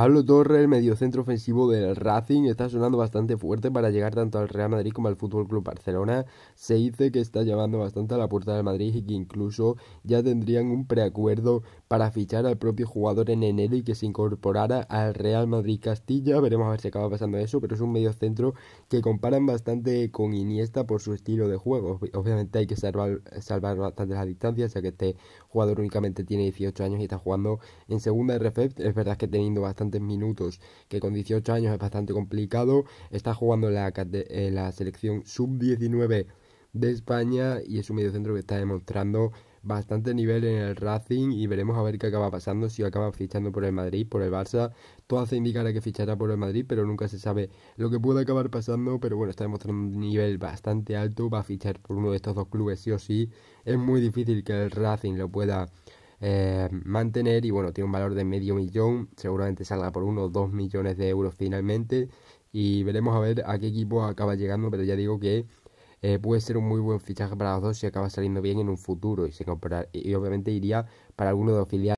Pablo Torre, el mediocentro ofensivo del Racing, está sonando bastante fuerte para llegar tanto al Real Madrid como al Fútbol Club Barcelona. Se dice que está llamando bastante a la puerta del Madrid y que incluso ya tendrían un preacuerdo para fichar al propio jugador en enero y que se incorporara al Real Madrid Castilla. Veremos a ver si acaba pasando eso, pero es un mediocentro que comparan bastante con Iniesta por su estilo de juego. Obviamente hay que salvar, salvar bastante las distancias, ya que este jugador únicamente tiene 18 años y está jugando en segunda RF. Es verdad que teniendo bastante minutos, que con 18 años es bastante complicado. Está jugando en la, la selección sub-19 de España y es un mediocentro que está demostrando bastante nivel en el Racing y veremos a ver qué acaba pasando, si acaba fichando por el Madrid, por el Barça. Todo hace indicar a que fichará por el Madrid, pero nunca se sabe lo que puede acabar pasando. Pero bueno, está demostrando un nivel bastante alto, va a fichar por uno de estos dos clubes sí o sí. Es muy difícil que el Racing lo pueda eh, mantener y bueno, tiene un valor de medio millón, seguramente salga por unos 2 millones de euros finalmente y veremos a ver a qué equipo acaba llegando, pero ya digo que eh, puede ser un muy buen fichaje para los dos si acaba saliendo bien en un futuro y, se comprar, y obviamente iría para alguno de los filiales.